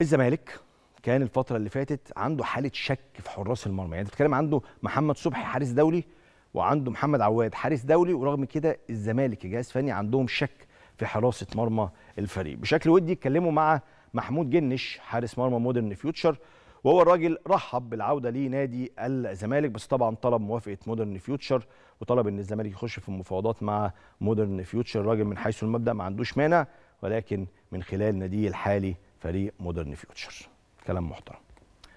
الزمالك كان الفترة اللي فاتت عنده حالة شك في حراس المرمى، يعني انت بتتكلم عنده محمد صبحي حارس دولي وعنده محمد عواد حارس دولي ورغم كده الزمالك كجهاز فني عندهم شك في حراسة مرمى الفريق، بشكل ودي اتكلموا مع محمود جنش حارس مرمى مودرن فيوتشر وهو الراجل رحب بالعوده لنادي الزمالك بس طبعا طلب موافقه مودرن فيوتشر وطلب ان الزمالك يخش في المفاوضات مع مودرن فيوتشر الراجل من حيث المبدا ما عندوش مانع ولكن من خلال ناديه الحالي فريق مودرن فيوتشر كلام محترم